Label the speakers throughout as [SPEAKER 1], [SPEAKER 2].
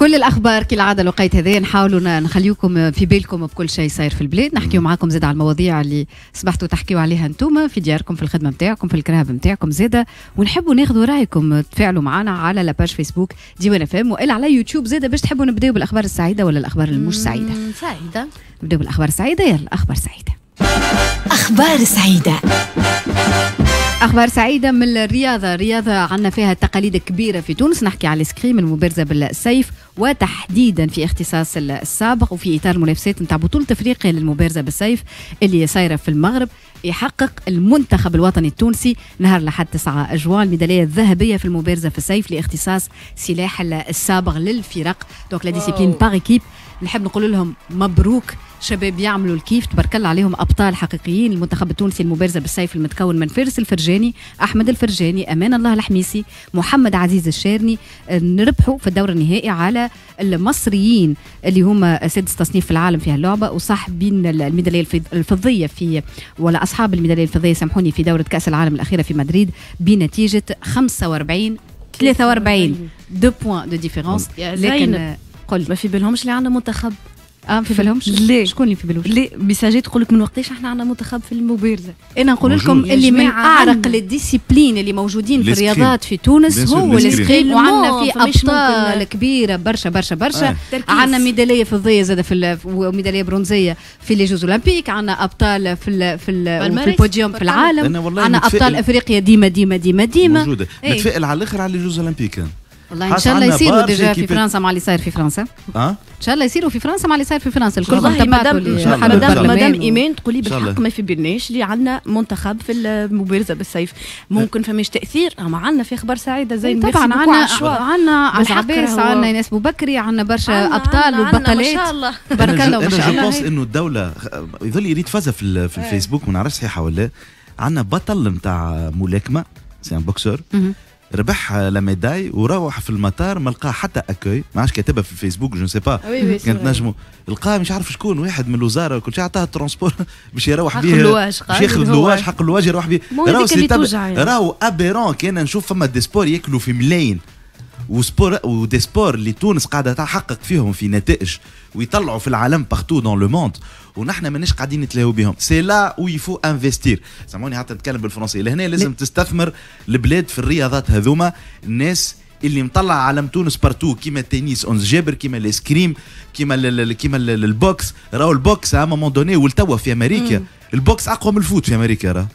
[SPEAKER 1] كل الاخبار كالعاده الوقت هذايا نحاولوا نخليوكم في بالكم بكل شيء صاير في البلاد نحكيو معاكم زاد على المواضيع اللي صبحتوا تحكيوا عليها انتم في دياركم في الخدمه نتاعكم في الكراهب نتاعكم زاده ونحبوا ناخذوا رايكم تفاعلوا معنا على لاباج فيسبوك ديوان اف ام والا على يوتيوب زاده باش تحبوا نبداو بالاخبار السعيده ولا الاخبار المش سعيده سعيده نبداو بالاخبار السعيده يلا اخبار سعيده اخبار سعيده اخبار سعيده من الرياضه رياضه عندنا فيها تقاليد كبيره في تونس نحكي على السكريم المبارزه بالسيف وتحديدا في اختصاص السابق وفي اطار المنافسات نتاع بطوله افريقيا للمبارزه بالسيف اللي صايره في المغرب يحقق المنتخب الوطني التونسي نهار لحد 9 جوان الميداليه الذهبيه في المبارزه في السيف لاختصاص سلاح السابق للفرق دونك لا ديسيبلين باغ ايكيب نحب نقول لهم مبروك شباب يعملوا الكيف تبارك الله عليهم ابطال حقيقيين المنتخب التونسي المبارزه بالسيف المتكون من فارس الفرجاني احمد الفرجاني امان الله الحميسي محمد عزيز الشارني آه، نربحوا في الدور النهائي على المصريين اللي هما سادس تصنيف في العالم في هاللعبه وصاحبين الميداليه الفضيه في ولا اصحاب الميداليه الفضيه سامحوني في دوره كاس العالم الاخيره في مدريد بنتيجه 45 43 أيوة. دو بوان دو ديفيرونس لكن
[SPEAKER 2] قل ما في بالهمش اللي عندنا منتخب اه ما في بالهمش ليه شكون اللي في بالهمش ليه ميساجي تقول لك من وقتاش احنا عندنا منتخب في المبارزه انا نقول لكم اللي من اعرق الديسيبلين اللي موجودين في الرياضات في تونس هو السكرين وعندنا في ابطال
[SPEAKER 1] كبيره برشا برشا برشا آه. عندنا ميداليه فضيه زاده في وميداليه برونزيه في لي جوز اولمبيك عندنا ابطال في الـ في, الـ في البوديوم في العالم عندنا ابطال افريقيا ديما ديما
[SPEAKER 3] ديما ديما موجوده إيه. نتفائل على الاخر على لي جوز اولمبيك والله ان شاء الله يصيروا ديجا في فرنسا
[SPEAKER 1] مع اللي صاير في فرنسا اه ان شاء الله يصيروا في فرنسا مع اللي صاير في فرنسا الكل والله مدام مدام مدام ايمان تقولي بالحق ما
[SPEAKER 2] في بالناش اللي عندنا منتخب في المبارزه بالسيف ممكن فماش تاثير اما عندنا في اخبار سعيده زي طبعا عندنا عندنا عباس عندنا ناس
[SPEAKER 1] بكري عندنا
[SPEAKER 2] برشا ابطال وبطلات ما شاء الله
[SPEAKER 1] بارك الله ما شاء الله
[SPEAKER 3] انه الدوله يظل يريد فازه في, في إيه. الفيسبوك ما نعرفش صحيحه ولا عندنا بطل نتاع ملاكمه سي ان بوكسور ربح ميداي وروح في المطار ما لقاه حتى اكوي ما عادش كاتبها في الفيسبوك جو سي با كانت نجمو لقاه مش عارف شكون واحد من الوزاره وكل شيء عطاه الترونسبور باش يروح به باش ياخذ اللواج حق اللواج يروح به راهو يعني. راهو ابيرون كان نشوف فما ديسبور ياكلوا في ملايين وسبور ودي سبور اللي تونس قاعده تحقق فيهم في نتائج ويطلعوا في العالم بارتو دون لو موند ونحن ماناش قاعدين نتلاهوا بهم سي لا او يفو انفستير سامعوني حتى نتكلم بالفرنسيه لهنا لازم تستثمر البلاد في الرياضات هذوما الناس اللي مطلع عالم تونس بارتو كيما التنس اونز جابر كيما الاسكريم كيما ال كيما البوكس راهو البوكس ا مومون دوني ولتوا في امريكا البوكس اقوى من الفوت في امريكا راه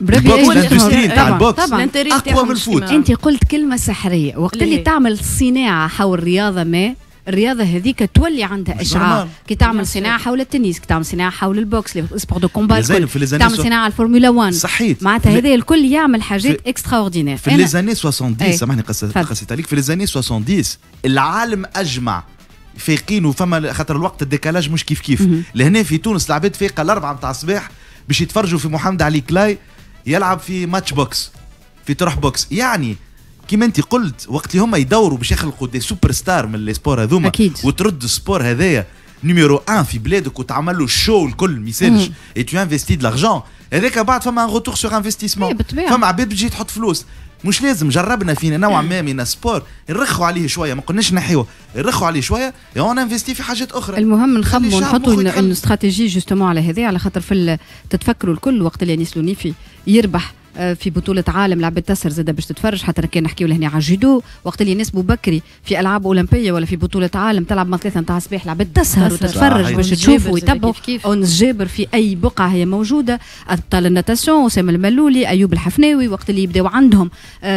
[SPEAKER 3] البوكس الاندستري تاع البوكس
[SPEAKER 2] اقوى من الفوت انت
[SPEAKER 1] قلت كلمه سحريه وقت اللي تعمل صناعه حول رياضه ما الرياضه هذيك تولي عندها اشعاع كي تعمل صناعه حول التنس كي تعمل صناعه حول البوكس سبور دو كومبا تعمل صناعه على الفورمولا 1 صحيت معناتها هذا الكل يعمل حاجات اكسترا اوردينير في لي زاني
[SPEAKER 3] 70 سامحني قصيت عليك في لي زاني 70 العالم اجمع فايقين وفما خاطر الوقت الديكالاج مش كيف كيف لهنا في تونس العباد فايقه الاربعه نتاع الصباح باش يتفرجوا في محمد علي كلاي يلعب في ماتش بوكس في طرح بوكس يعني كيما انت قلت وقت اللي هما يدوروا باش يخلقوا دي سوبر ستار من لي سبور هذوما اكيد وترد السبور هذايا نيميرو ان في بلادك وتعمل له الشو الكل ما يسالش اي تو انفيستي دلاجون هذاك بعد فما ان روتور سور انفيستيسمون فما عباد بتجي تحط فلوس مش لازم جربنا فينا نوع ما من السبور نرخوا عليه شويه ما قلناش نحيوه نرخوا عليه شويه اون انفيستي في حاجات
[SPEAKER 1] اخرى المهم نخمموا ونحطوا استراتيجي جوستومون على هذا على خاطر في تتفكروا الكل وقت اللي ينسلوني فيه يربح آه، في بطولة عالم لعبة تسر زادة باش تتفرج حتى كان نحكيو لهنا على الجودو وقت اللي الناس بكري في ألعاب أولمبية ولا في بطولة عالم تلعب من ثلاثة نتاع الصباح لعبة تسهر وتتفرج آه، باش آه، تشوف ويتبعوا أونس جابر في أي بقعة هي موجودة أبطال الناتاسيون أسامة الملولي أيوب الحفناوي وقت اللي يبداو عندهم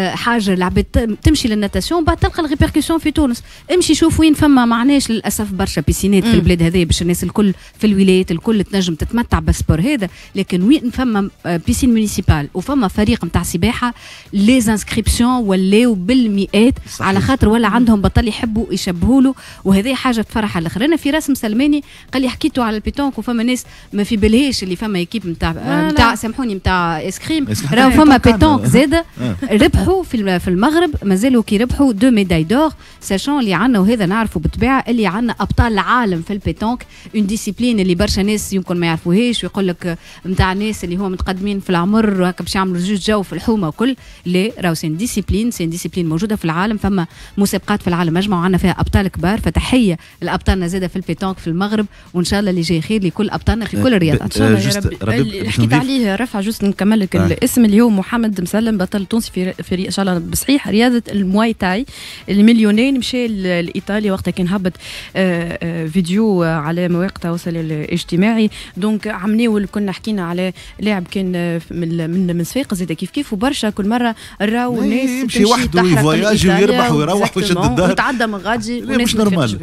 [SPEAKER 1] حاجة لعبة تمشي للناتاسيون بعد تلقى الريبيركسيون في تونس امشي شوف وين فما معناش للأسف برشا بيسينات في البلاد هذه باش الناس الكل في الولايات الكل تنجم تتمتع بالسبور هذا لكن وين فما بيسين مونيسيبال وفما فريق نتاع سباحه لي زانسكريبسيون ولاو بالمئات صحيح. على خاطر ولا عندهم بطل يحبوا يشبهوا له وهذه حاجه تفرح على الاخر انا في راس سلماني قال لي حكيتوا على البيتونك وفما ناس ما في بالهاش اللي فما ايكيب نتاع نتاع سامحوني نتاع اسكريم راهو فما بيتونك آه. زاده آه. ربحوا في المغرب مازالوا كي ربحوا دو ميداي دور ساشون اللي عندنا وهذا نعرفوا بالطبيعه اللي عندنا ابطال العالم في البيتونك اون ديسيبلين اللي برشا ناس يمكن ما يعرفوهاش ويقول لك نتاع ناس اللي هو متقدمين في العمر باش يعملوا نعمل جوج جو في الحومه وكل لي راهو سين ديسيبلين سين ديسيبلين موجوده في العالم فما مسابقات في العالم مجمع عندنا فيها ابطال كبار فتحيه لابطالنا زاده في البيتونك في المغرب وان شاء الله اللي جاي خير لكل ابطالنا في كل الرياضات ان شاء الله يا رب حكيت عليه
[SPEAKER 2] رفع جوست نكمل لك آه. الاسم اليوم محمد مسلم بطل تونسي في, في ان شاء الله بصحيح رياضه المواي تاي المليونين مشى لايطاليا وقتها كان هبط آه، آه، فيديو على مواقع التواصل الاجتماعي دونك عمناول كنا حكينا على لاعب كان من من من يقصد زاد كيف كيف وبرشا كل مره راو إيه، الناس يمشي وحده ويفواياج ويربح ويروح ويشد الدار وتعدى من غادي مش نورمال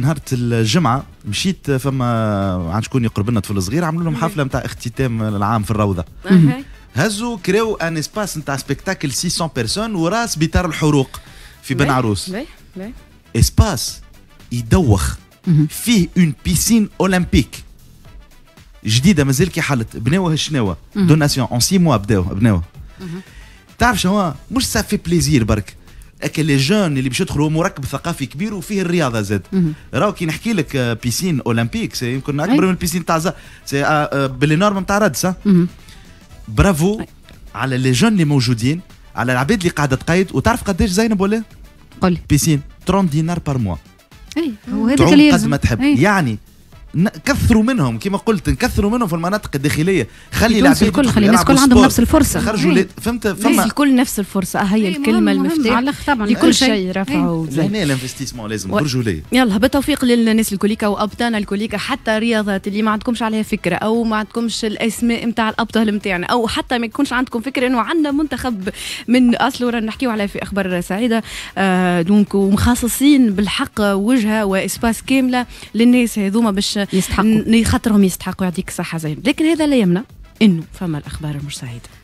[SPEAKER 3] نهار الجمعه مشيت فما عند شكون يقرب لنا طفل صغير عملوا لهم حفله نتاع اختتام العام في الروضه هزوا كراو ان اسباس نتاع سبيكتاكل 600 بيرسون وراس بيتار الحروق في بن عروس اسباس يدوخ فيه اون بيسين اولمبيك جديده مازال كي حلت بناوها الشناوه دوناسيون اون سي موا بداو بناوها تعرف شنو مش سافي بليزير برك اكل لي جون اللي باش يدخلوا مركب ثقافي كبير وفيه الرياضه زاد راهو كي نحكي لك بيسين آه، اولمبيك يمكن اكبر من البيسين تاع بالنورم تاع رادس برافو على لي جون اللي موجودين على العباد اللي قاعده تقيد وتعرف قداش زينب ولا؟ قول بيسين 30 دينار بار موا
[SPEAKER 1] اي هو هذاك اللي قد ما تحب
[SPEAKER 3] يعني كثروا منهم كما قلت نكثروا منهم في المناطق الداخليه خلي العباد الكل خلي الناس الكل عندهم نفس الفرصه خرجوا إيه. لي فهمت إيه. فما
[SPEAKER 2] الكل نفس الفرصه هي إيه، الكلمه المفتاح لكل شيء رفعوا هنا
[SPEAKER 3] الانفستيسمون لازم خرجوا لي
[SPEAKER 2] يلا بالتوفيق للناس الكوليكا وابطالنا الكوليكا حتى رياضات اللي ما عندكمش عليها فكره او ما عندكمش الاسماء نتاع الابطال نتاعنا او حتى ما يكونش عندكم فكره انه عندنا منتخب من اصل ورا نحكيو عليه في اخبار سعيده آه دونك ومخصصين بالحق وجهه واسباس كامله للناس هذوما باش يستحقوا خاطرهم يستحقوا يعطيك الصحه زين لكن هذا لا يمنع انه فما الاخبار المش سعيده